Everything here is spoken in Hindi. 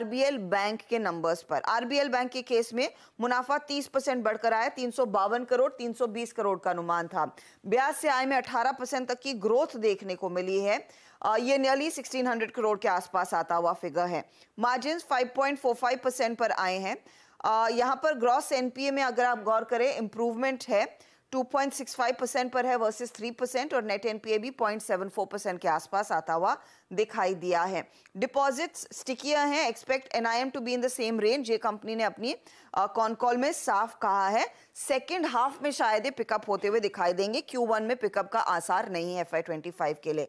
आरबीएल बैंक के नंबर्स पर आरबीएल बैंक के केस में मुनाफा 30 परसेंट बढ़कर आया तीन करोड़ 320 करोड़ का अनुमान था ब्याज से आय में 18 परसेंट तक की ग्रोथ देखने को मिली है ये नियरली 1600 करोड़ के आसपास आता हुआ फिगर है मार्जिन 5.45 परसेंट पर आए हैं यहाँ पर ग्रॉस एनपीए में अगर आप गौर करें इम्प्रूवमेंट है 2.65 परसेंट पर है वर्सेस 3 परसेंट और नेट एनपीए भी 0.74 परसेंट के आसपास आता हुआ दिखाई दिया है डिपॉजिट्स स्टिकिया हैं expect NIM to be in the same range ये कंपनी ने अपनी कॉनकॉल में साफ कहा है सेकेंड हाफ में शायद ये पिकअप होते हुए दिखाई देंगे क्यू में पिकअप का आसार नहीं है एफ के लिए